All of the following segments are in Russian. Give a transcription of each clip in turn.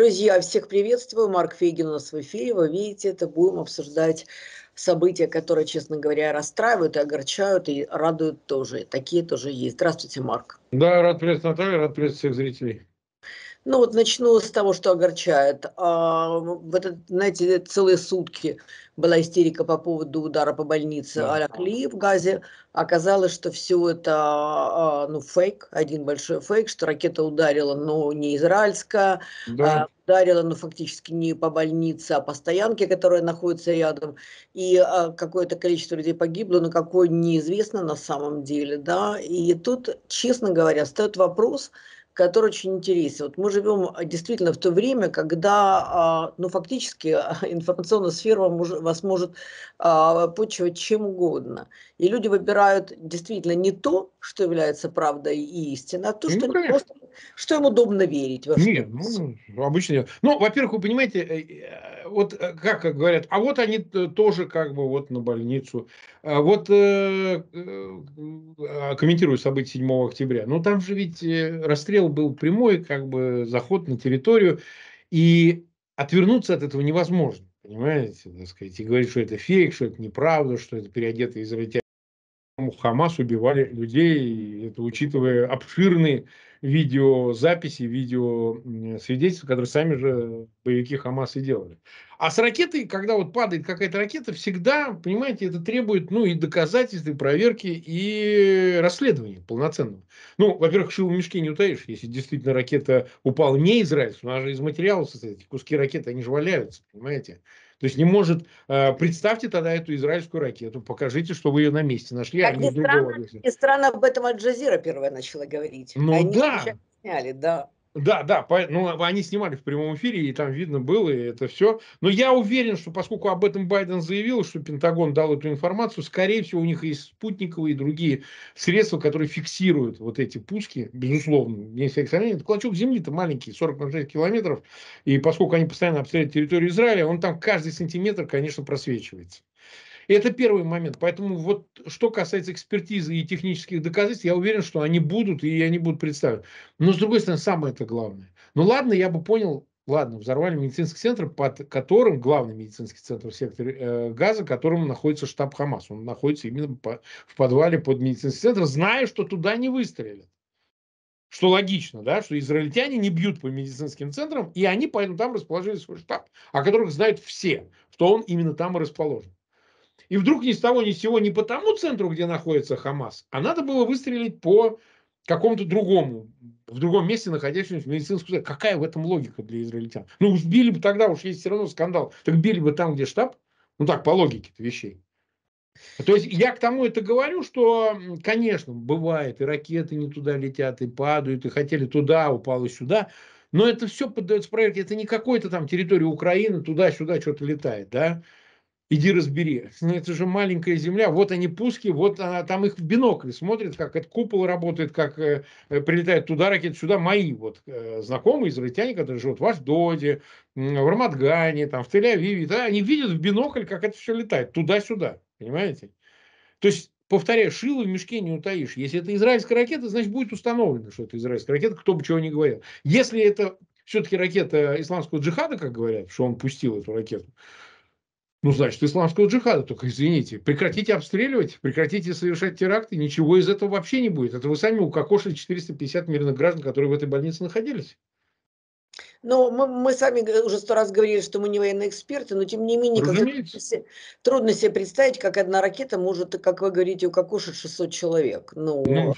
Друзья, всех приветствую. Марк Фейгин у нас в эфире. Вы видите, это будем обсуждать события, которые, честно говоря, расстраивают и огорчают, и радуют тоже. Такие тоже есть. Здравствуйте, Марк. Да, рад приветствовать, Наталья, рад приветствовать всех зрителей. Ну вот начну с того, что огорчает. А, в этот, знаете, целые сутки была истерика по поводу удара по больнице да. Алякли в Газе. Оказалось, что все это а, ну, фейк, один большой фейк, что ракета ударила, но не израильская, а, да. а, ударила, но фактически не по больнице, а по стоянке, которая находится рядом. И а, какое-то количество людей погибло, но какое неизвестно на самом деле. Да? И тут, честно говоря, встает вопрос, который очень интересен. Вот мы живем э, действительно в то время, когда, а, ну, фактически э, информационная сфера вас может а, почивать чем угодно. И люди выбирают действительно не то, что является правдой и истиной, а то, ну, что, ну, им, просто, что им удобно верить. Во Нет, ну, ну, обычно... Ну, во-первых, вы понимаете, э, вот как говорят, а вот они тоже как бы вот на больницу. А вот комментирую события 7 октября. Ну, там же ведь расстрел обстрел был прямой, как бы заход на территорию, и отвернуться от этого невозможно. Понимаете, так сказать, и говорить, что это фейк, что это неправда, что это переодетые израильтяне ну, Хамас убивали людей, это учитывая обширные видеозаписи, видеосвидетельства, которые сами же боевики Хамас и делали. А с ракетой, когда вот падает какая-то ракета, всегда, понимаете, это требует, ну, и доказательств, и проверки, и расследования полноценного. Ну, во-первых, шил в мешке не утаишь, если действительно ракета упала не из райса, она же из материала состоит, куски ракеты, они же валяются, понимаете. То есть не может... Э, представьте тогда эту израильскую ракету, покажите, что вы ее на месте нашли, как а не странно, другого. И странно об этом Аль-Джазира первая начала говорить. Ну Они да. Сняли, да. Да, да, по, ну, а, они снимали в прямом эфире, и там видно было, и это все. Но я уверен, что поскольку об этом Байден заявил, что Пентагон дал эту информацию, скорее всего, у них есть спутниковые и другие средства, которые фиксируют вот эти пуски, безусловно, не всяких сомнений. Это клочок земли-то маленький, 46 километров, и поскольку они постоянно обстреливают территорию Израиля, он там каждый сантиметр, конечно, просвечивается. Это первый момент. Поэтому вот что касается экспертизы и технических доказательств, я уверен, что они будут, и они будут представлены. Но, с другой стороны, самое это главное. Ну, ладно, я бы понял, ладно, взорвали медицинский центр, под которым, главный медицинский центр в секторе э, газа, которым находится штаб Хамас. Он находится именно по, в подвале под медицинский центр, зная, что туда не выстрелят. Что логично, да, что израильтяне не бьют по медицинским центрам, и они поэтому там расположили свой штаб, о которых знают все, что он именно там и расположен. И вдруг ни с того ни с сего не по тому центру, где находится Хамас, а надо было выстрелить по какому-то другому, в другом месте находящемуся медицинскому Какая в этом логика для израильтян? Ну, уж били бы тогда, уж есть все равно скандал, так били бы там, где штаб. Ну так, по логике вещей. То есть я к тому это говорю, что, конечно, бывает, и ракеты не туда летят, и падают, и хотели туда, упало сюда. Но это все поддается проверке. Это не какой-то там территория Украины, туда-сюда что-то летает, да? иди разбери. это же маленькая земля, вот они пуски, вот она, там их в бинокль смотрят, как этот купол работает, как э, э прилетают туда ракеты, сюда мои вот э, знакомые израильтяне, которые живут в Ашдоде, в Рамадгане, там, в Тель-Авиве, да, они видят в бинокль, как это все летает, туда-сюда, понимаете? То есть, повторяю, шило в мешке не утаишь. Если это израильская ракета, значит, будет установлено, что это израильская ракета, кто бы чего не говорил. Если это все-таки ракета исламского джихада, как говорят, что он пустил эту ракету, ну, значит, исламского джихада, только извините. Прекратите обстреливать, прекратите совершать теракты, ничего из этого вообще не будет. Это вы сами укокошили 450 мирных граждан, которые в этой больнице находились. Ну, мы, мы сами уже сто раз говорили, что мы не военные эксперты, но тем не менее, как, трудно себе представить, как одна ракета может, как вы говорите, укокошить 600 человек. Ну, ну а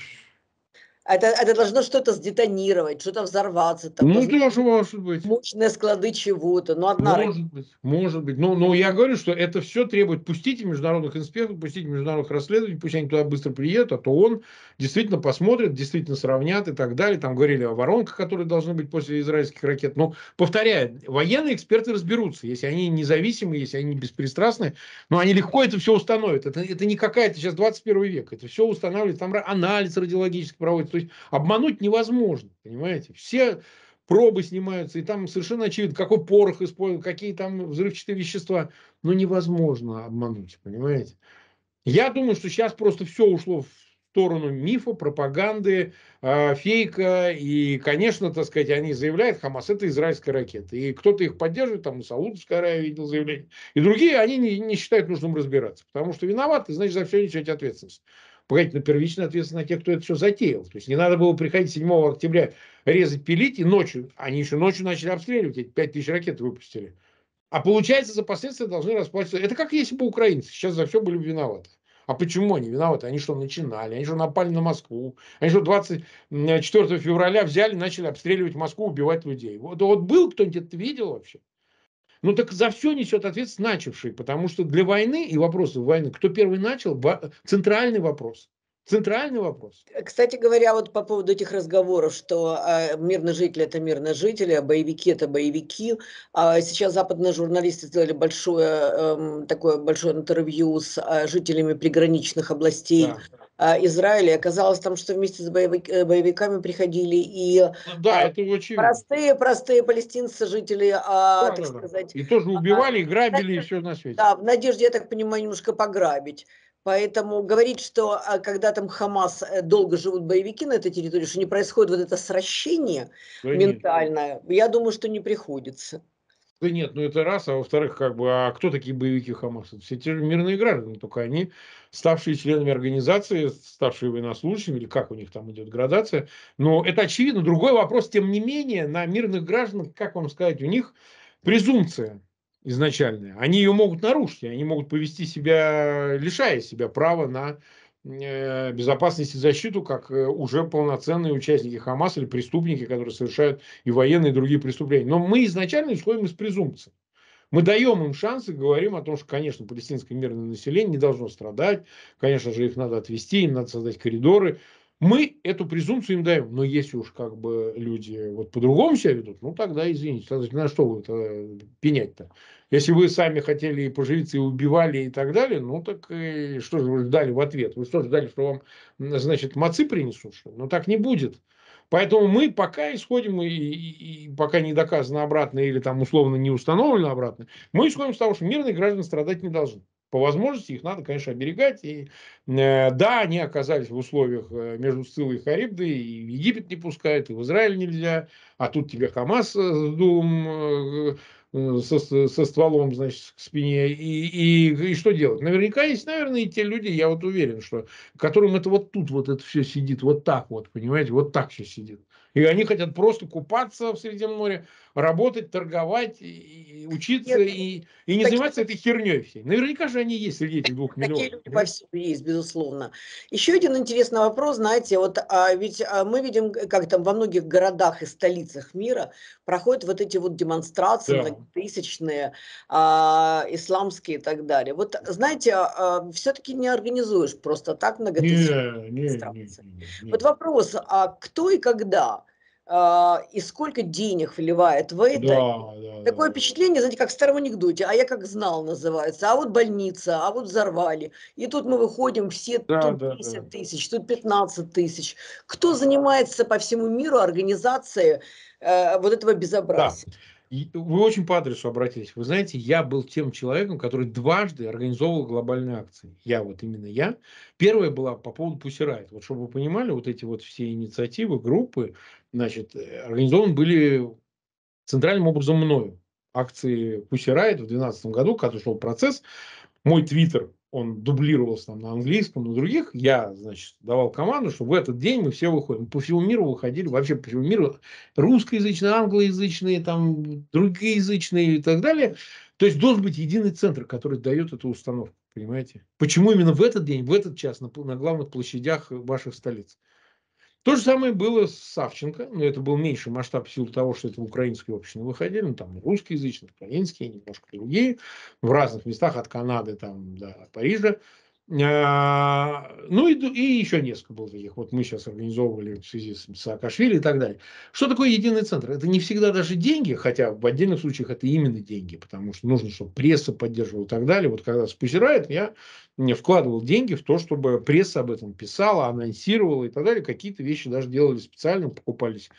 это, это должно что-то сдетонировать, что-то взорваться. Там, ну, тоже может быть. Мощные склады чего-то. Но ну, одна может быть, может быть. Но, ну, но ну, я говорю, что это все требует. Пустите международных инспекторов, пустите международных расследований, пусть они туда быстро приедут, а то он действительно посмотрит, действительно сравнят и так далее. Там говорили о воронках, которые должны быть после израильских ракет. Но, повторяю, военные эксперты разберутся. Если они независимы, если они беспристрастны, но они легко это все установят. Это, это не какая-то сейчас 21 век. Это все устанавливает. Там анализ радиологический проводится то есть обмануть невозможно, понимаете? Все пробы снимаются, и там совершенно очевидно, какой порох использован, какие там взрывчатые вещества. Но невозможно обмануть, понимаете? Я думаю, что сейчас просто все ушло в сторону мифа, пропаганды, э, фейка. И, конечно, так сказать, они заявляют, Хамас это израильская ракета. И кто-то их поддерживает, там Саудовская Аравия видел заявление. И другие, они не, не считают нужным разбираться. Потому что виноваты, значит, за все несете ответственность погодите, на первичная ответственность на тех, кто это все затеял. То есть не надо было приходить 7 октября резать, пилить, и ночью, они еще ночью начали обстреливать, эти тысяч ракет выпустили. А получается, за последствия должны расплачиваться. Это как если бы украинцы сейчас за все были виноваты. А почему они виноваты? Они что, начинали? Они что, напали на Москву? Они что, 24 февраля взяли, начали обстреливать Москву, убивать людей? Вот, вот был кто-нибудь это видел вообще? Ну так за все несет ответственность начавший, потому что для войны и вопросов войны, кто первый начал, центральный вопрос. Центральный вопрос. Кстати говоря, вот по поводу этих разговоров, что э, а, мирный житель это мирные жители, а боевики это боевики. А сейчас западные журналисты сделали большое э, такое большое интервью с э, жителями приграничных областей. Да а, Израиля. Оказалось там, что вместе с э, боевиками приходили и ну да, а, это очень... простые, простые палестинцы, жители, да, так да, сказать. И тоже убивали, и грабили, и все на свете. Да, в надежде, я так понимаю, немножко пограбить. Поэтому говорить, что а, когда там Хамас э, долго живут боевики на этой территории, что не происходит вот это сращение да ментальное, нет. я думаю, что не приходится. Да нет, ну это раз, а во-вторых, как бы, а кто такие боевики Хамаса? Все те же мирные граждане, только они, ставшие членами организации, ставшие военнослужащими, или как у них там идет градация, но это очевидно. Другой вопрос, тем не менее, на мирных граждан, как вам сказать, у них презумпция изначальная. Они ее могут нарушить, они могут повести себя, лишая себя права на Э, безопасность и защиту, как э, уже полноценные участники ХАМАС или преступники, которые совершают и военные, и другие преступления. Но мы изначально исходим из презумпции. Мы даем им шансы, говорим о том, что, конечно, палестинское мирное население не должно страдать, конечно же, их надо отвести, им надо создать коридоры, мы эту презумпцию им даем. Но если уж как бы люди вот по-другому себя ведут, ну тогда извините, тогда на что вы это пенять-то? Если вы сами хотели и поживиться, и убивали, и так далее, ну так и что же вы ждали в ответ? Вы что же дали, что вам, значит, мацы принесут? Что? Ну так не будет. Поэтому мы пока исходим, и, и, и пока не доказано обратно или там условно не установлено обратно, мы исходим с того, что мирные граждане страдать не должны. По возможности их надо, конечно, оберегать. И э, да, они оказались в условиях э, между Сциллой и Харибдой, и в Египет не пускают, и в Израиль нельзя, а тут тебе Хамас э, с дум э, э со, со стволом, значит, к спине. И, и, и что делать? Наверняка есть, наверное, и те люди, я вот уверен, что которым это вот тут вот это все сидит, вот так вот, понимаете, вот так все сидит. И они хотят просто купаться в Средиземном море, работать, торговать, и учиться Нет, и, и не такие... заниматься этой херней всей. Наверняка же они есть среди этих двух миллионов. Такие люди повсюду есть, безусловно. Еще один интересный вопрос, знаете, вот а, ведь а, мы видим, э, как там во многих городах и столицах мира проходят вот эти вот демонстрации да. тысячные, а, исламские и так далее. Вот, знаете, а, а все-таки не организуешь просто так многотысячные не, демонстрации. Не, не, не, не. Вот вопрос, а кто и когда? А, и сколько денег вливает в это. Да, да, Такое да. впечатление, знаете, как в старом анекдоте, а я как знал называется, а вот больница, а вот взорвали. И тут мы выходим все, да, тут да, 10 да. тысяч, тут 15 тысяч. Кто занимается по всему миру организацией э, вот этого безобразия? Да. Вы очень по адресу обратились. Вы знаете, я был тем человеком, который дважды организовывал глобальные акции. Я вот именно я. Первая была по поводу Пусирайт. Вот чтобы вы понимали, вот эти вот все инициативы, группы, значит, э, организованы были центральным образом мною. Акции Pussy Riot в 2012 году, когда шел процесс, мой твиттер, он дублировался там на английском, на других. Я, значит, давал команду, что в этот день мы все выходим. По всему миру выходили, вообще по всему миру, русскоязычные, англоязычные, там, другоязычные и так далее. То есть должен быть единый центр, который дает эту установку, понимаете? Почему именно в этот день, в этот час на, на главных площадях ваших столиц? То же самое было с Савченко, но ну, это был меньший масштаб в силу того, что это в украинскую общину выходили, ну, там русскоязычные, украинские, немножко другие, в разных местах от Канады там, до Парижа а, ну и, и еще несколько было таких. Вот мы сейчас организовывали в связи с Саакашвили и так далее. Что такое единый центр? Это не всегда даже деньги, хотя в отдельных случаях это именно деньги, потому что нужно, чтобы пресса поддерживала и так далее. Вот когда спозирает, я не вкладывал деньги в то, чтобы пресса об этом писала, анонсировала и так далее. Какие-то вещи даже делали специально, покупались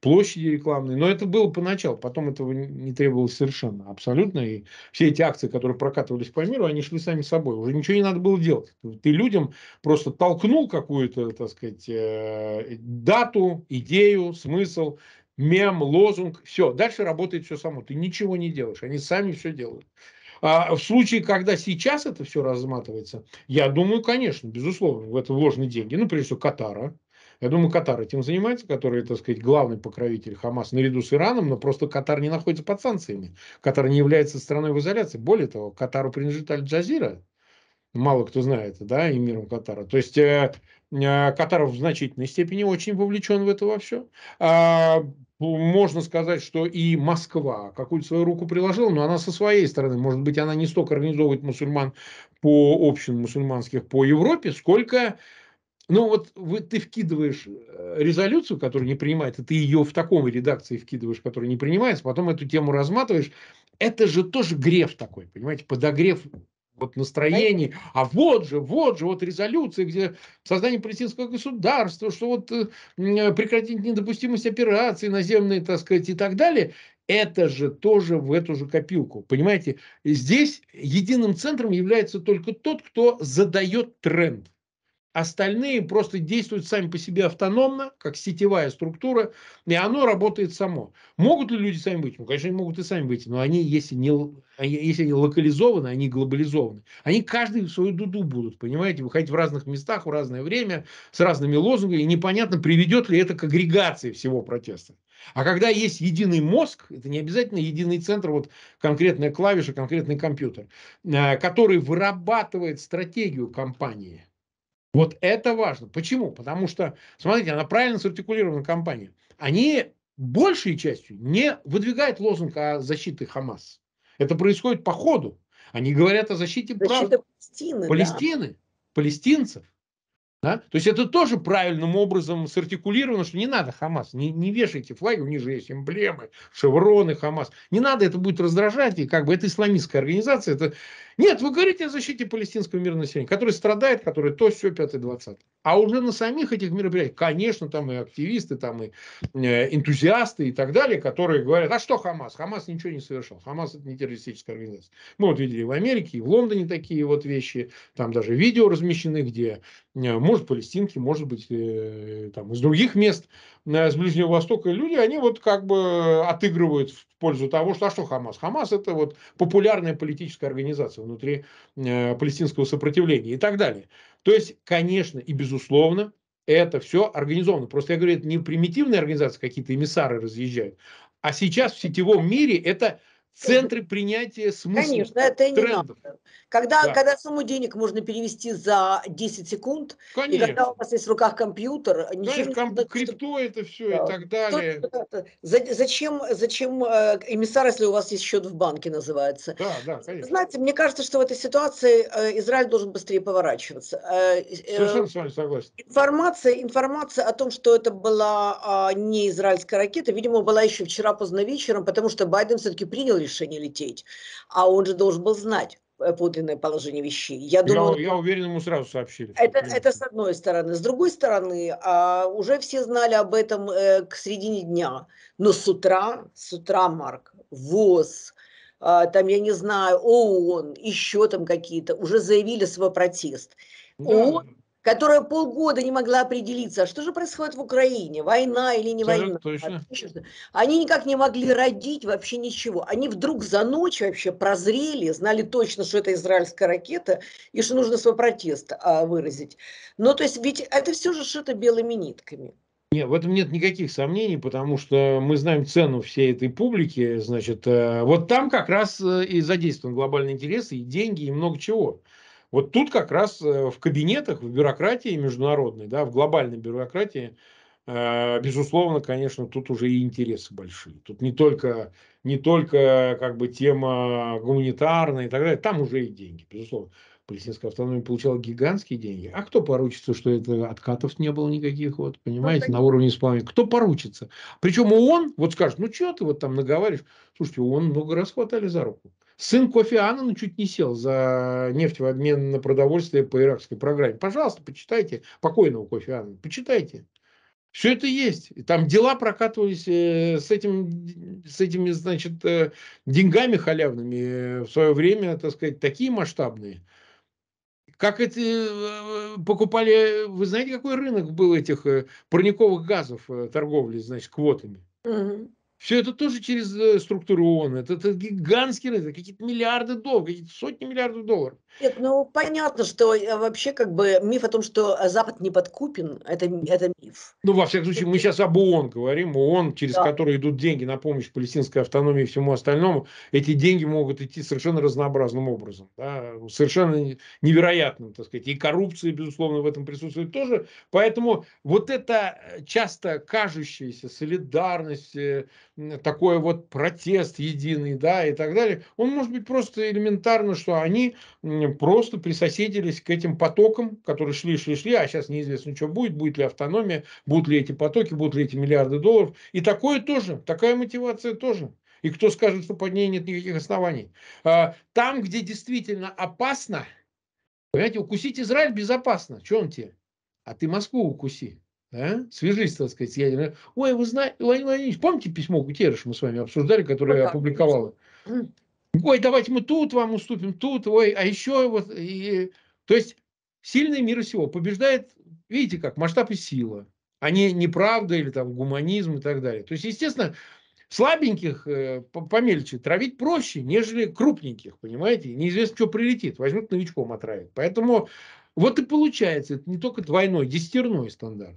площади рекламные. Но это было поначалу, потом этого не требовалось совершенно, абсолютно. И все эти акции, которые прокатывались по миру, они шли сами собой. Уже ничего не надо было делать. Ты людям просто толкнул какую-то, так сказать, э, дату, идею, смысл, мем, лозунг. Все, дальше работает все само. Ты ничего не делаешь, они сами все делают. А в случае, когда сейчас это все разматывается, я думаю, конечно, безусловно, в это вложены деньги. Ну, прежде всего, Катара, я думаю, Катар этим занимается, который, так сказать, главный покровитель Хамас наряду с Ираном, но просто Катар не находится под санкциями. Катар не является страной в изоляции. Более того, Катару принадлежит Аль-Джазира. Мало кто знает, да, и миром Катара. То есть э, э, Катар в значительной степени очень вовлечен в это во все. А, можно сказать, что и Москва какую-то свою руку приложила, но она со своей стороны, может быть, она не столько организовывает мусульман по общим мусульманских по Европе, сколько ну вот вы, ты вкидываешь э, резолюцию, которую не принимается, ты ее в такой редакции вкидываешь, которая не принимается, потом эту тему разматываешь. Это же тоже греф такой, понимаете, подогрев вот настроений. А вот же, вот же, вот резолюция, где создание палестинского государства, что вот э, э, прекратить недопустимость операций наземные, так сказать, и так далее. Это же тоже в эту же копилку. Понимаете, здесь единым центром является только тот, кто задает тренд. Остальные просто действуют сами по себе автономно, как сетевая структура, и оно работает само. Могут ли люди сами выйти? Ну, конечно, они могут и сами выйти, но они, если, не, если они локализованы, они глобализованы. Они каждый в свою дуду будут, понимаете, выходить в разных местах в разное время, с разными лозунгами, и непонятно, приведет ли это к агрегации всего протеста. А когда есть единый мозг, это не обязательно единый центр, вот конкретная клавиша, конкретный компьютер, э, который вырабатывает стратегию компании – вот это важно. Почему? Потому что, смотрите, она правильно сартикулирована компания. Они большей частью не выдвигают лозунг о защите Хамас. Это происходит по ходу. Они говорят о защите Защита прав Палестины, Палестины да. палестинцев. Да? То есть это тоже правильным образом сартикулировано, что не надо Хамас, не, не вешайте флаги, у них же есть эмблемы, шевроны Хамас. Не надо, это будет раздражать, и как бы это исламистская организация, это нет, вы говорите о защите палестинского мирного населения, который страдает, который то, все, 5 20 А уже на самих этих мероприятиях, конечно, там и активисты, там и э, энтузиасты и так далее, которые говорят, а что Хамас? Хамас ничего не совершал. Хамас это не террористическая организация. Мы вот видели в Америке, и в Лондоне такие вот вещи. Там даже видео размещены, где, э, может, палестинки, может быть, э, там из других мест с Ближнего Востока люди, они вот как бы отыгрывают в пользу того, что а что Хамас? Хамас это вот популярная политическая организация внутри э, палестинского сопротивления и так далее. То есть, конечно и безусловно, это все организовано. Просто я говорю, это не примитивные организации, какие-то эмиссары разъезжают. А сейчас в сетевом мире это центры принятия смысла. Конечно, это не трендов. Когда, да. когда сумму денег можно перевести за 10 секунд, Конечно. и когда у вас есть в руках компьютер, да, ничего комп... не крипто это все да. и так далее. Зачем, зачем э, эмиссар, если у вас есть счет в банке, называется? Да, да, Знаете, мне кажется, что в этой ситуации э, Израиль должен быстрее поворачиваться. Э, Совершенно с вами согласен. Информация, информация о том, что это была а, не израильская ракета, видимо, была еще вчера поздно вечером, потому что Байден все-таки принял решение лететь. А он же должен был знать э, подлинное положение вещей. Я, думаю, я, я уверен, ему сразу сообщили. Это, это с одной стороны. С другой стороны, а, уже все знали об этом э, к середине дня. Но с утра, с утра, Марк, ВОЗ, а, там, я не знаю, ООН, еще там какие-то, уже заявили свой протест. Да. ООН которая полгода не могла определиться, а что же происходит в Украине, война или не война. Точно. Они никак не могли родить вообще ничего. Они вдруг за ночь вообще прозрели, знали точно, что это израильская ракета и что нужно свой протест а, выразить. Но ну, то есть ведь это все же шито белыми нитками. Нет, в этом нет никаких сомнений, потому что мы знаем цену всей этой публики. Значит, э, вот там как раз э, и задействован глобальный интерес, и деньги, и много чего. Вот тут как раз э, в кабинетах, в бюрократии международной, да, в глобальной бюрократии, э, безусловно, конечно, тут уже и интересы большие. Тут не только, не только как бы тема гуманитарная и так далее, там уже и деньги, безусловно. Палестинская автономия получала гигантские деньги. А кто поручится, что это откатов не было никаких, вот, ну, понимаете, на уровне исполнения? Кто поручится? Причем ООН вот скажет, ну, что ты вот там наговариваешь? Слушайте, ООН много раз хватали за руку. Сын Кофи Аннана чуть не сел за нефть в обмен на продовольствие по иракской программе. Пожалуйста, почитайте покойного Кофи Аннана, почитайте. Все это есть. там дела прокатывались э, с, этим, с этими, значит, э, деньгами халявными э, в свое время, так сказать, такие масштабные. Как эти покупали, вы знаете, какой рынок был этих парниковых газов торговли, значит, квотами? Mm-hmm. Все это тоже через э, структуру ООН. Это, это гигантский рынок, какие-то миллиарды долларов, какие-то сотни миллиардов долларов. Нет, ну понятно, что э, вообще как бы миф о том, что э, Запад не подкупен, это, это миф. Ну, во всяком случае, мы сейчас об ООН говорим, ООН, через да. который идут деньги на помощь палестинской автономии и всему остальному. Эти деньги могут идти совершенно разнообразным образом, да, совершенно невероятным, так сказать. И коррупция, безусловно, в этом присутствует тоже. Поэтому вот эта часто кажущаяся солидарность, такой вот протест единый, да, и так далее. Он может быть просто элементарно, что они просто присоседились к этим потокам, которые шли, шли, шли, а сейчас неизвестно, что будет, будет ли автономия, будут ли эти потоки, будут ли эти миллиарды долларов. И такое тоже, такая мотивация тоже. И кто скажет, что под ней нет никаких оснований. А, там, где действительно опасно, понимаете, укусить Израиль безопасно. Что он тебе? А ты Москву укуси да, свяжись, так сказать, с ядерной... Ой, вы знаете, Владимир Владимирович, помните письмо Гутерреш мы с вами обсуждали, которое ну, я опубликовала? Ой, давайте мы тут вам уступим, тут, ой, а еще вот... И... То есть сильный мир всего побеждает, видите как, масштаб и сила, а не неправда или там гуманизм и так далее. То есть, естественно, слабеньких э, помельче травить проще, нежели крупненьких, понимаете? Неизвестно, что прилетит, возьмут новичком отравят. Поэтому вот и получается, это не только двойной, десятерной стандарт.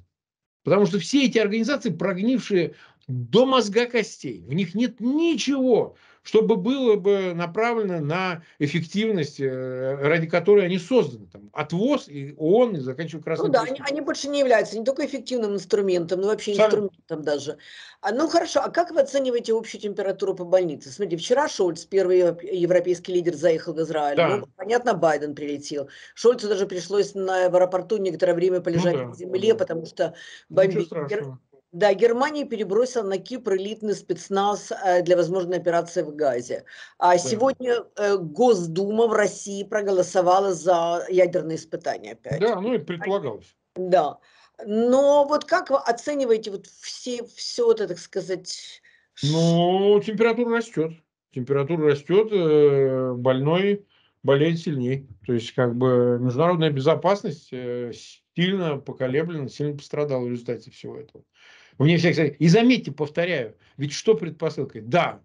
Потому что все эти организации прогнившие до мозга костей. В них нет ничего, чтобы было бы направлено на эффективность, э, ради которой они созданы. Там, отвоз и ООН, и заканчивая ну красным. Ну да, они, они больше не являются не только эффективным инструментом, но вообще Сам... инструментом даже. А, ну хорошо, а как вы оцениваете общую температуру по больнице? Смотрите, вчера Шольц, первый европейский лидер, заехал в Израиль. Да. Ну, понятно, Байден прилетел. Шольцу даже пришлось на в аэропорту некоторое время ну полежать ну, да, на земле, да. потому что бомбили. Да, Германия перебросила на Кипр элитный спецназ э, для возможной операции в Газе. А сегодня э, Госдума в России проголосовала за ядерные испытания опять. Да, ну и предполагалось. Да. Но вот как вы оцениваете вот все, все это, так сказать? Ну, температура растет. Температура растет, э, больной болеет сильней. То есть, как бы, международная безопасность сильно поколеблена, сильно пострадала в результате всего этого. Вне всяких... И заметьте, повторяю, ведь что предпосылкой? Да,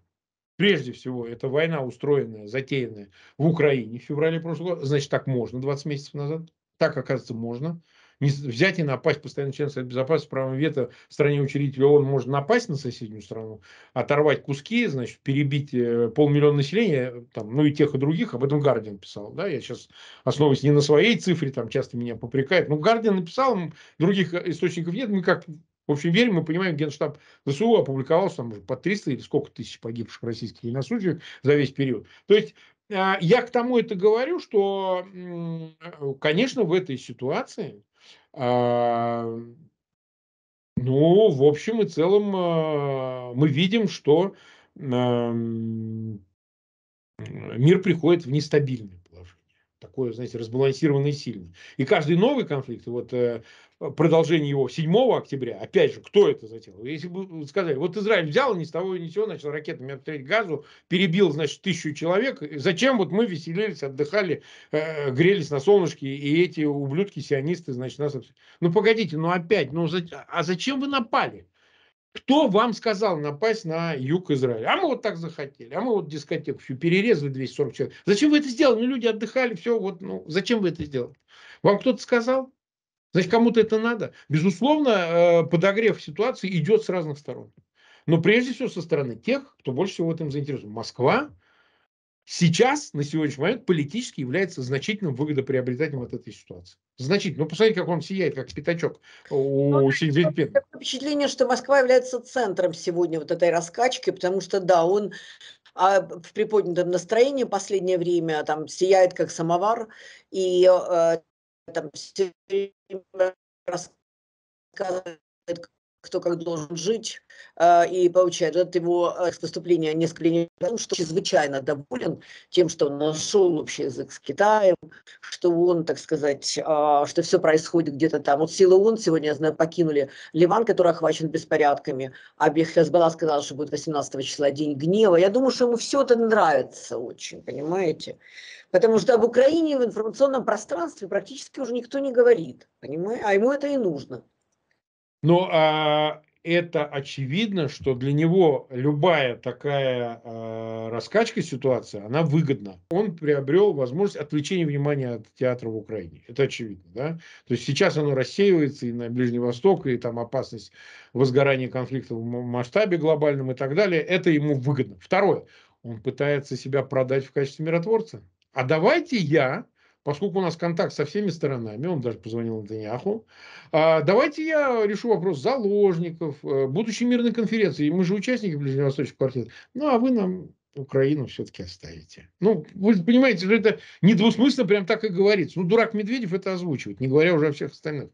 прежде всего, это война устроенная, затеянная в Украине в феврале прошлого года. Значит, так можно 20 месяцев назад. Так, оказывается, можно. Не взять и напасть постоянно член Совета Безопасности правом вето в стране учредителя ООН можно напасть на соседнюю страну, оторвать куски, значит, перебить э, полмиллиона населения, э, там, ну и тех, и других, об этом Гардиан писал, да, я сейчас основываюсь не на своей цифре, там часто меня попрекают, но Гардиан написал, других э, источников нет, мы как в общем, верим, мы понимаем, Генштаб ВСУ опубликовал, что там уже по 300 или сколько тысяч погибших российских военнослужащих за весь период. То есть а, я к тому это говорю, что, конечно, в этой ситуации, а, ну, в общем и целом, а, мы видим, что мир приходит в нестабильный такой, знаете, разбалансированный и сильный. И каждый новый конфликт, вот э, э, продолжение его 7 октября, опять же, кто это затеял? Если бы э, сказали, вот Израиль взял ни с того ни с сего, начал ракетами обстрелять газу, перебил, значит, тысячу человек, зачем вот мы веселились, отдыхали, грелись на солнышке, и эти ублюдки, сионисты, значит, нас... Ну, погодите, ну опять, ну за... а зачем вы напали? Кто вам сказал напасть на юг Израиля? А мы вот так захотели. А мы вот дискотеку всю перерезали 240 человек. Зачем вы это сделали? Ну, люди отдыхали, все. Вот, ну, зачем вы это сделали? Вам кто-то сказал? Значит, кому-то это надо. Безусловно, э, подогрев ситуации идет с разных сторон. Но прежде всего со стороны тех, кто больше всего в этом заинтересован. Москва, сейчас, на сегодняшний момент, политически является значительным выгодоприобретателем от этой ситуации. Значительно. Ну, посмотрите, как он сияет, как пятачок у ну, Си Цзиньпина. Такое впечатление, что Москва является центром сегодня вот этой раскачки, потому что, да, он а в приподнятом настроении последнее время а там сияет как самовар, и э, там все время рассказывает, кто как должен жить, а, и получает от его выступления а, несколько лет, что чрезвычайно доволен тем, что он нашел общий язык с Китаем, что он, так сказать, а, что все происходит где-то там. Вот силы ООН сегодня, я знаю, покинули Ливан, который охвачен беспорядками, а Бехазбалла сказал, что будет 18 числа День гнева. Я думаю, что ему все это нравится очень, понимаете? Потому что об Украине в информационном пространстве практически уже никто не говорит, понимаете? А ему это и нужно. Но ну, а, это очевидно, что для него любая такая э, раскачка ситуации, она выгодна. Он приобрел возможность отвлечения внимания от театра в Украине. Это очевидно, да? То есть сейчас оно рассеивается и на Ближний Восток, и там опасность возгорания конфликта в масштабе глобальном и так далее. Это ему выгодно. Второе, он пытается себя продать в качестве миротворца. А давайте я поскольку у нас контакт со всеми сторонами, он даже позвонил Натаньяху, а, давайте я решу вопрос заложников, э, будущей мирной конференции, мы же участники Ближневосточного квартета, ну а вы нам Украину все-таки оставите. Ну, вы понимаете, что это недвусмысленно прям так и говорится. Ну, дурак Медведев это озвучивает, не говоря уже о всех остальных.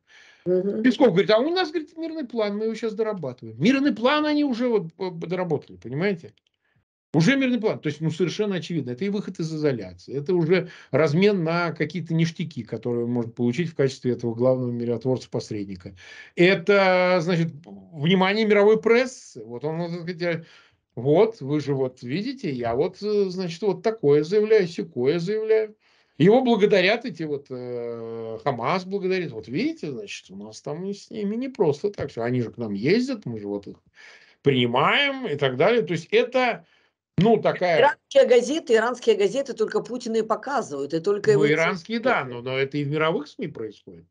Песков говорит, а у нас, говорит, мирный план, мы его сейчас дорабатываем. Мирный план они уже вот э, доработали, понимаете? Уже мирный план. То есть, ну, совершенно очевидно. Это и выход из изоляции. Это уже размен на какие-то ништяки, которые он может получить в качестве этого главного миротворца-посредника. Это, значит, внимание мировой прессы. Вот он, так вот, вы же вот видите, я вот, э, значит, вот такое заявляю, секое заявляю. Его благодарят эти вот, э, Хамас благодарит. Вот видите, значит, у нас там с ними не просто так все. Они же к нам ездят, мы же вот их принимаем и так далее. То есть это ну, такая... Иранские газеты, иранские газеты только Путина и показывают. И только ну, его иранские, да, но, но это и в мировых СМИ происходит.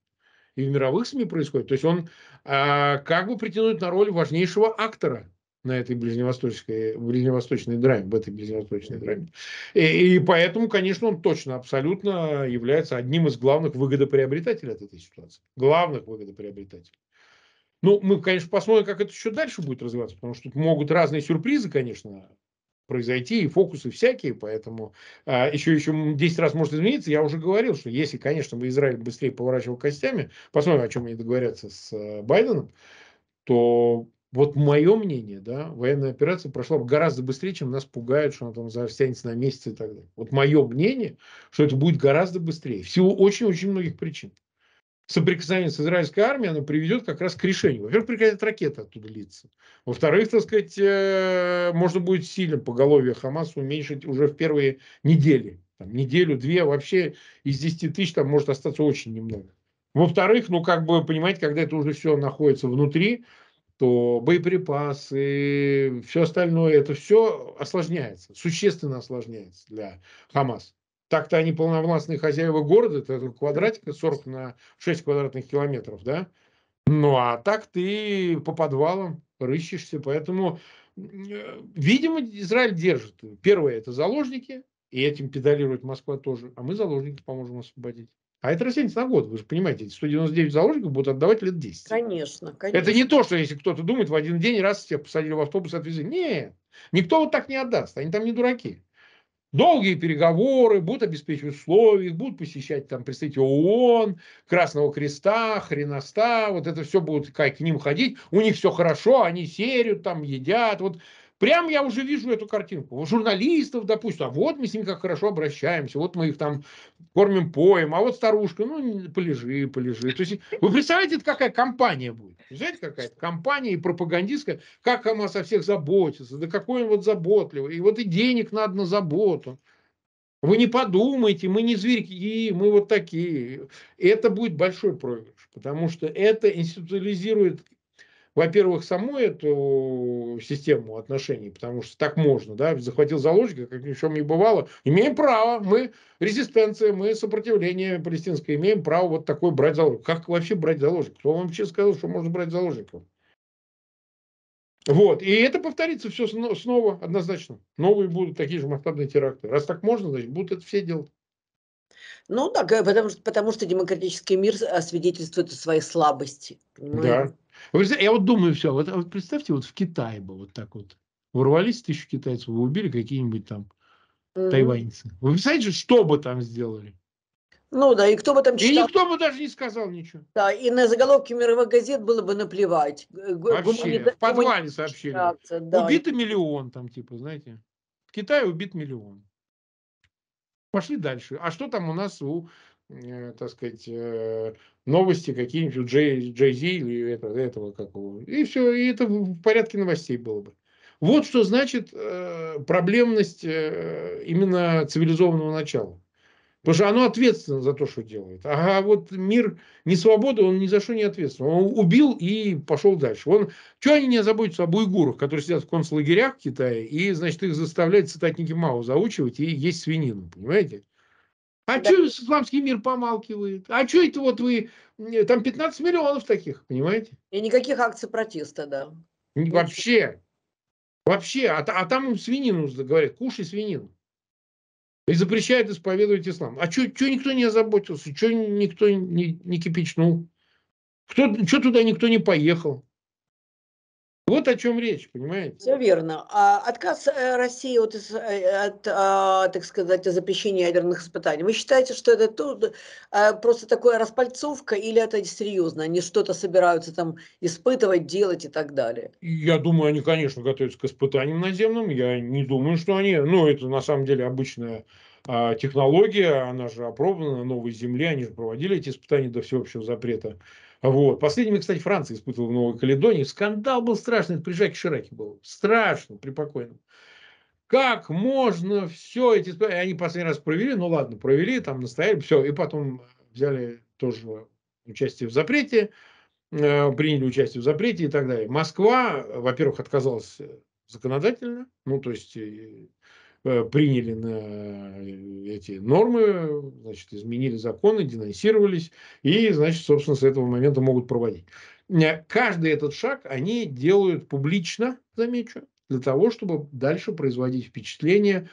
И в мировых СМИ происходит. То есть он а, как бы претендует на роль важнейшего актора на этой ближневосточной, ближневосточной драме, в этой ближневосточной драме. И, и поэтому, конечно, он точно, абсолютно является одним из главных выгодоприобретателей от этой ситуации. Главных выгодоприобретателей. Ну, мы, конечно, посмотрим, как это еще дальше будет развиваться, потому что тут могут разные сюрпризы, конечно, произойти, и фокусы всякие, поэтому а, еще, еще 10 раз может измениться. Я уже говорил, что если, конечно, бы Израиль быстрее поворачивал костями, посмотрим, о чем они договорятся с э, Байденом, то вот мое мнение, да, военная операция прошла бы гораздо быстрее, чем нас пугают, что она там затянется на месяц и так далее. Вот мое мнение, что это будет гораздо быстрее. Всего очень-очень многих причин соприкосновение с израильской армией, оно приведет как раз к решению. Во-первых, прекратят ракеты оттуда литься. Во-вторых, так сказать, э, можно будет сильно поголовье Хамаса уменьшить уже в первые недели. Там, неделю-две вообще из 10 тысяч там может остаться очень немного. Во-вторых, ну как бы, понимаете, когда это уже все находится внутри, то боеприпасы, все остальное, это все осложняется, существенно осложняется для Хамаса. Так-то они полновластные хозяева города, это квадратик 40 на 6 квадратных километров, да? Ну, а так ты по подвалам рыщешься, поэтому, э, видимо, Израиль держит. Первое – это заложники, и этим педалирует Москва тоже, а мы заложников поможем освободить. А это растянется на год, вы же понимаете, эти 199 заложников будут отдавать лет 10. Конечно, конечно. Это не то, что если кто-то думает, в один день раз всех посадили в автобус и отвезли. Нет, никто вот так не отдаст, они там не дураки долгие переговоры, будут обеспечивать условия, будут посещать там представители ООН, Красного Креста, Хреноста, вот это все будут как, к ним ходить, у них все хорошо, они серют там, едят, вот Прям я уже вижу эту картинку. Журналистов, допустим, а вот мы с ними как хорошо обращаемся, вот мы их там кормим поем, а вот старушка, ну, полежи, полежи. То есть вы представляете, какая компания будет? Представляете, какая-то компания и пропагандистская, как она со всех заботится, да какой он вот заботливый, и вот и денег надо на заботу. Вы не подумайте, мы не зверьки, мы вот такие. И это будет большой проигрыш, потому что это институализирует во-первых, саму эту систему отношений, потому что так можно, да, захватил заложника, как ни в чем не бывало. Имеем право, мы резистенция, мы сопротивление палестинское, имеем право вот такой брать заложника, Как вообще брать заложников? Кто вам вообще сказал, что можно брать заложников? Вот, и это повторится все снова однозначно. Новые будут такие же масштабные теракты. Раз так можно, значит, будут это все делать. Ну так, потому что, потому что демократический мир а, свидетельствует о своей слабости. Понимаете? Да я вот думаю, все, вот, а вот представьте, вот в Китае бы вот так вот ворвались тысячу китайцев, вы убили какие-нибудь там mm-hmm. тайваньцы. Вы представляете, что бы там сделали? Ну да, и кто бы там читал. И никто бы даже не сказал ничего. Да, и на заголовки мировых газет было бы наплевать. Вообще, Гуманита... в подвале сообщили. Да. Убито миллион там, типа, знаете. В Китае убит миллион. Пошли дальше. А что там у нас у Э, так сказать, э, новости какие-нибудь Джей, Джей Зи или этого, этого какого. И все, и это в порядке новостей было бы. Вот что значит э, проблемность именно цивилизованного начала. Потому что оно ответственно за то, что делает. А вот мир не свободы, он ни за что не ответственен. Он убил и пошел дальше. Он, чего они не заботятся об уйгурах, которые сидят в концлагерях в Китае, и, значит, их заставляют цитатники Мао заучивать и есть свинину, понимаете? А да. что исламский мир помалкивает? А что это вот вы... Там 15 миллионов таких, понимаете? И никаких акций протеста, да. Вообще. Вообще. А, а там им свинину говорят. Кушай свинину. И запрещают исповедовать ислам. А что никто не озаботился? Что никто не, не кипичнул, Кто, что туда никто не поехал? Вот о чем речь, понимаете? Все верно. А отказ э, России от, э, от, от а, так сказать, запрещения ядерных испытаний, вы считаете, что это тут э, просто такая распальцовка или это серьезно? Они что-то собираются там испытывать, делать и так далее? Я думаю, они, конечно, готовятся к испытаниям наземным. Я не думаю, что они... Ну, это на самом деле обычная а, технология, она же опробована на Новой Земле, они же проводили эти испытания до всеобщего запрета вот. Последними, кстати, Франция испытывала в Новой Каледонии. Скандал был страшный, это при Жаке Шираке был. Страшно, при покойном. Как можно все эти... Они последний раз провели, ну ладно, провели, там настояли, все. И потом э, взяли тоже участие в запрете, э, приняли участие в запрете и так далее. Москва, во-первых, отказалась э, законодательно, ну то есть Э, приняли на э, эти нормы, значит, изменили законы, денонсировались и, значит, собственно, с этого момента могут проводить. Э, каждый этот шаг они делают публично, замечу, для того, чтобы дальше производить впечатление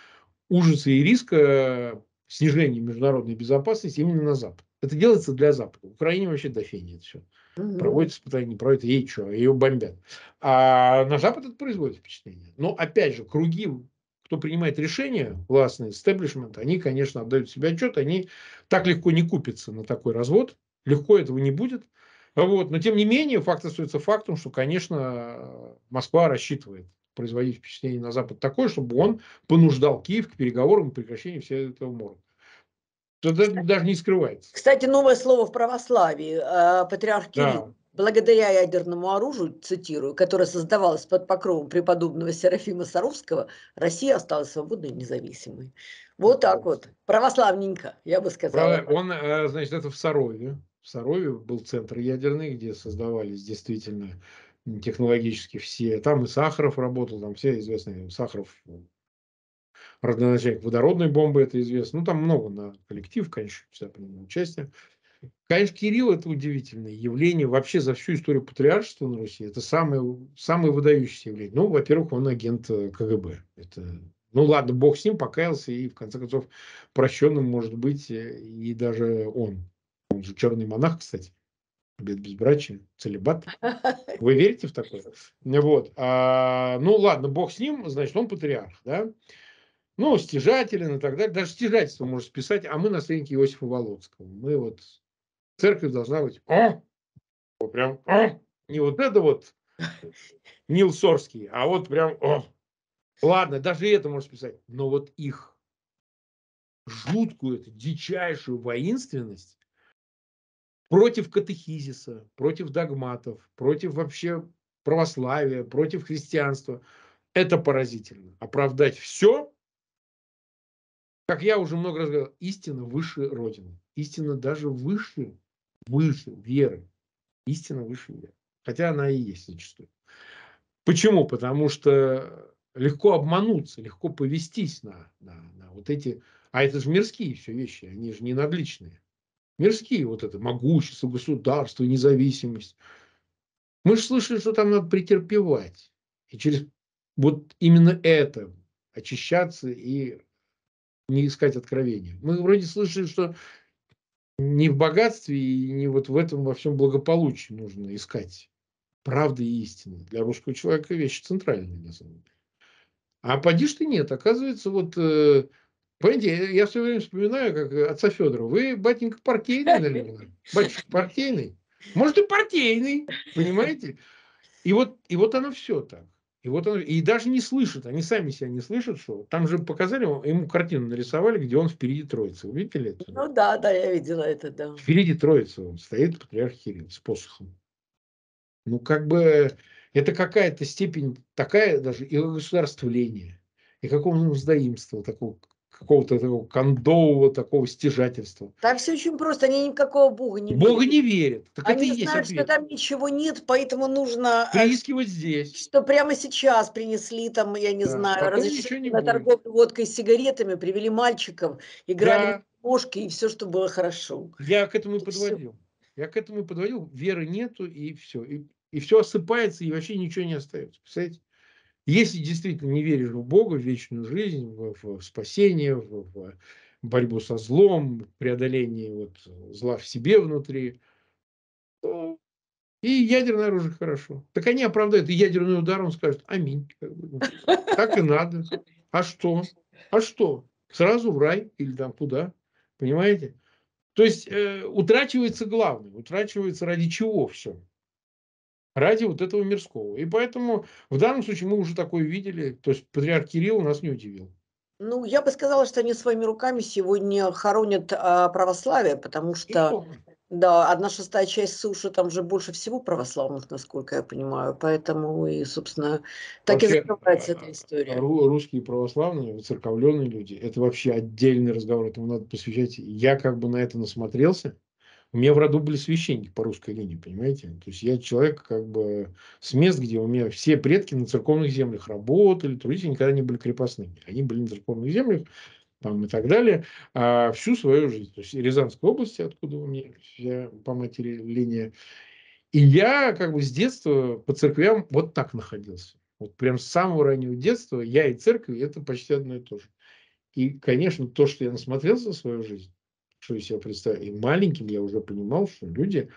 ужаса и риска снижения международной безопасности именно на Запад. Это делается для Запада. В Украине вообще до фени это все. Угу. Проводят испытания, не проводят, ей что, ее бомбят. А на Запад это производит впечатление. Но опять же, круги кто принимает решения, властный истеблишмент, они, конечно, отдают себе отчет, они так легко не купятся на такой развод, легко этого не будет. Вот. Но, тем не менее, факт остается фактом, что, конечно, Москва рассчитывает производить впечатление на Запад такое, чтобы он понуждал Киев к переговорам и прекращению всего этого мора. Это даже не скрывается. Кстати, новое слово в православии. Э, патриарх Кирилл. Да благодаря ядерному оружию, цитирую, которое создавалось под покровом преподобного Серафима Саровского, Россия осталась свободной и независимой. Ну вот так вот. Православненько, я бы сказала. Он, э, значит, это в Сарове. В Сарове был центр ядерный, где создавались действительно технологически все. Там и Сахаров работал, там все известные. Сахаров родоначальник водородной бомбы, это известно. Ну, там много на коллектив, конечно, всегда принимал участие. Конечно, Кирилл – это удивительное явление вообще за всю историю патриаршества на Руси. Это самое, самое выдающееся явление. Ну, во-первых, он агент э, КГБ. Это, ну ладно, бог с ним, покаялся, и в конце концов прощенным может быть э, и даже он. Он же черный монах, кстати без безбрачия, целебат. Вы верите в такое? Вот. А, ну ладно, бог с ним, значит, он патриарх, да? Ну, стяжателен и так далее. Даже стяжательство можно списать, а мы наследники Иосифа Володского. Мы вот Церковь должна быть «а», вот прям «а», не вот это вот Нил Сорский, а вот прям «а». Ладно, даже это можно списать, но вот их жуткую, эту дичайшую воинственность против катехизиса, против догматов, против вообще православия, против христианства. Это поразительно. Оправдать все, как я уже много раз говорил, истина выше Родины. Истина даже выше выше веры. Истина выше веры. Хотя она и есть зачастую. Почему? Потому что легко обмануться, легко повестись на, на, на вот эти... А это же мирские все вещи, они же не надличные. Мирские вот это могущество, государство, независимость. Мы же слышали, что там надо претерпевать. И через вот именно это очищаться и не искать откровения. Мы вроде слышали, что не в богатстве и не вот в этом во всем благополучии нужно искать правды и истины. Для русского человека вещи центральные, на самом деле. А поди ты нет. Оказывается, вот э, Понимаете, я все время вспоминаю, как э, отца Федора. Вы, батенька, партийный, наверное. Батюшка партийный. Может, и партийный, понимаете? И вот, и вот оно все так. И вот он, и даже не слышит, они сами себя не слышат, что там же показали, ему картину нарисовали, где он впереди Троицы. Вы видели это? Ну да, да, я видела это, да. Впереди Троицы он стоит патриарх Кирилл с посохом. Ну как бы это какая-то степень такая даже и государствления, и какого-то сдаимства, такого какого-то такого кондового такого стяжательства. Там все очень просто, они никакого Бога не Бога верят. Бога не верят. Так они это знают, есть что там ничего нет, поэтому нужно... Э, Приискивать здесь. Что прямо сейчас принесли там, я не да. знаю, разрешение на торговлю водкой и сигаретами, привели мальчиков, играли да. в кошки и все, что было хорошо. Я к этому и, подводил. Все. Я к этому подводил. Веры нету и все. И, и все осыпается, и вообще ничего не остается. Представляете? Если действительно не веришь в Бога, в вечную жизнь, в, в спасение, в, в борьбу со злом, в преодоление вот зла в себе внутри, то и ядерное оружие хорошо. Так они оправдают, и ядерный удар он скажет, аминь. Так и надо. А что? А что? Сразу в рай или там куда? Понимаете? То есть э, утрачивается главное, утрачивается ради чего все ради вот этого мирского. И поэтому в данном случае мы уже такое видели. То есть патриарх Кирилл нас не удивил. Ну, я бы сказала, что они своими руками сегодня хоронят а, православие, потому что да, одна шестая часть суши там же больше всего православных, насколько я понимаю. Поэтому и, собственно, так вообще, и закрывается а, эта история. Русские православные, церковленные люди, это вообще отдельный разговор, этому надо посвящать. Я как бы на это насмотрелся. У меня в роду были священники по русской линии, понимаете? То есть я человек как бы с мест, где у меня все предки на церковных землях работали, То есть никогда не были крепостными. Они были на церковных землях там, и так далее, а всю свою жизнь. То есть Рязанской области, откуда у меня я, по матери линия. И я как бы с детства по церквям вот так находился. Вот прям с самого раннего детства я и церковь – это почти одно и то же. И, конечно, то, что я насмотрелся в свою жизнь, что я себе представляю. И маленьким я уже понимал, что люди,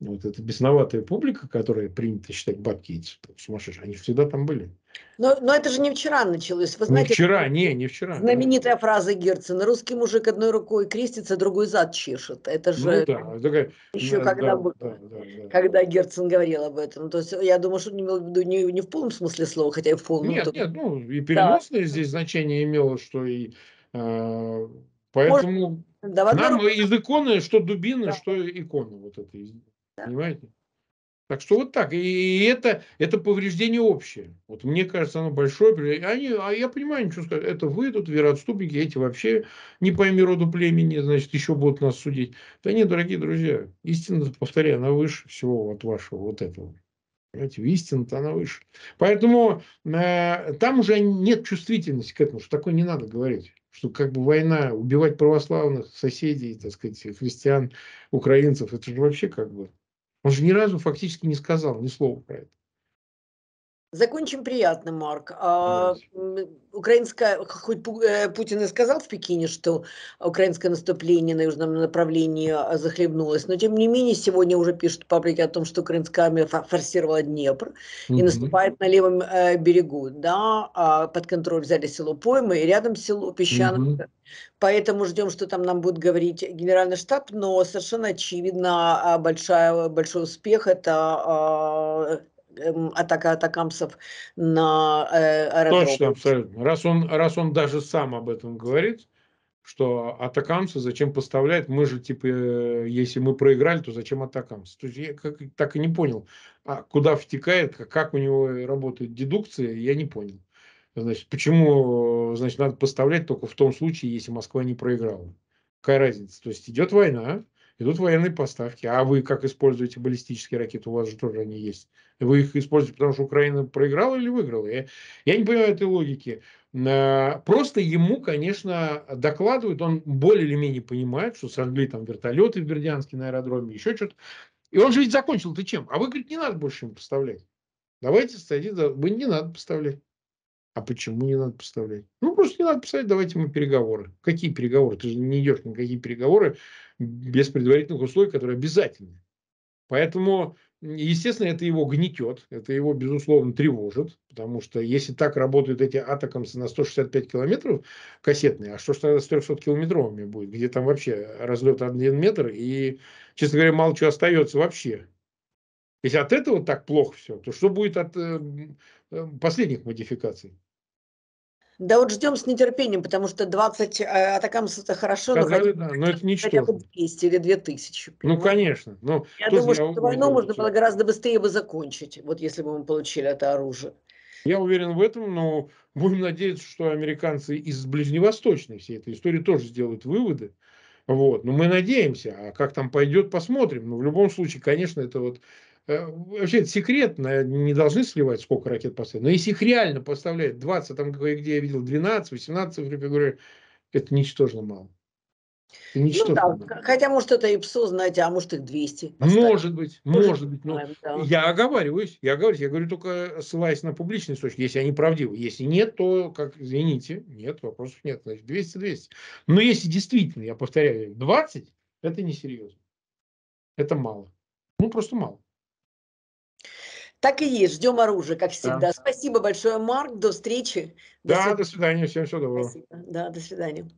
вот эта бесноватая публика, которая принята считать бабки сумасшедшие, они всегда там были. Но, но это же не вчера началось. Вы знаете, не вчера, не, не вчера. Знаменитая да. фраза Герцена. Русский мужик одной рукой крестится, другой зад чешет. Это ну же ну, да, такая, еще да, э, когда, да, был, да, да, да. когда Герцен говорил об этом. То есть э, я думаю, что он не, не в полном смысле слова, хотя и в полном. Нет, тут... нет, ну и переносное да. здесь значение имело, что и э, поэтому... Может... Да, Нам из иконы, что дубина, да. что икона, Вот это, да. понимаете? Так что вот так. И это, это повреждение общее. Вот мне кажется, оно большое. Они, а я понимаю, ничего сказать. Это вы тут, вероотступники, эти вообще не пойми роду племени, значит, еще будут нас судить. Да нет, дорогие друзья, истина, повторяю, она выше всего от вашего вот этого. Понимаете, истина-то она выше. Поэтому э, там уже нет чувствительности к этому, что такое не надо говорить что как бы война, убивать православных соседей, так сказать, христиан, украинцев, это же вообще как бы... Он же ни разу фактически не сказал ни слова про это. Закончим приятно, Марк. А, украинская, хоть э, Путин и сказал в Пекине, что украинское наступление на южном направлении а, захлебнулось, но тем не менее сегодня уже пишут паблики о том, что украинская армия форсировала Днепр и mm-hmm. наступает на левом э, берегу. Да, а под контроль взяли село Поймы и рядом село Песчаное. Mm-hmm. Поэтому ждем, что там нам будет говорить генеральный штаб, но совершенно очевидно а, большая, большой успех – это а, Эм, атака атакамсов на э, аэродром. Точно, абсолютно. Раз он, раз он даже сам об этом говорит, что атакамсы зачем поставлять, мы же типа, э, если мы проиграли, то зачем атакамсы? То есть я как, так и не понял, а куда втекает, как как у него работает дедукция, я не понял. Значит, почему, э, значит, надо поставлять только в том случае, если Москва не проиграла? Какая разница? То есть идет война, идут военные поставки. А вы как используете баллистические ракеты? У вас же тоже они есть. Вы их используете, потому что Украина проиграла или выиграла? Я, я не понимаю этой логики. А, просто ему, конечно, докладывают, он более или менее понимает, что сожгли там вертолеты в Бердянске на аэродроме, еще что-то. И он же ведь закончил ты чем? А вы, говорит, не надо больше им поставлять. Давайте, кстати, вы не надо поставлять. А почему не надо поставлять? Ну, просто не надо поставлять, давайте мы переговоры. Какие переговоры? Ты же не идешь на какие переговоры без предварительных условий, которые обязательны. Поэтому, естественно, это его гнетет, это его, безусловно, тревожит, потому что если так работают эти атакомсы на 165 километров кассетные, а что ж тогда с 300-километровыми будет, где там вообще разлет один метр, и, честно говоря, мало чего остается вообще. Если от этого так плохо все, то что будет от э, э последних модификаций? Да вот ждем с нетерпением, потому что 20 э, атакамсов это хорошо, Казали, но, да, но это ничтожно. хотя бы 200 или 2000. Понимаете? Ну, конечно. Но Я думаю, что я... войну я... можно было гораздо быстрее бы закончить, вот если бы мы получили это оружие. Я уверен в этом, но будем надеяться, что американцы из ближневосточной всей этой истории тоже сделают выводы. Вот. Но мы надеемся, а как там пойдет, посмотрим. Но в любом случае, конечно, это вот Э, вообще это секретно, не должны сливать, сколько ракет поставили. Но если их реально поставляют 20, там где я видел 12, 18 фигуры, это ничтожно мало. Это ну ничтожно ну, да. мало. Хотя, может, это и ПСО, знаете, а может, их 200. Поставить. Может быть, может, может быть. Но да. Я оговариваюсь, я оговариваюсь, я говорю только ссылаясь на публичный источник. если они правдивы. Если нет, то, как, извините, нет, вопросов нет, значит, 200-200. Но если действительно, я повторяю, 20, это несерьезно. Это мало. Ну, просто мало. Так и есть. Ждем оружия, как всегда. Да. Спасибо большое, Марк. До встречи. До да, свид... до свидания. Всем всего доброго. Спасибо. Да, до свидания.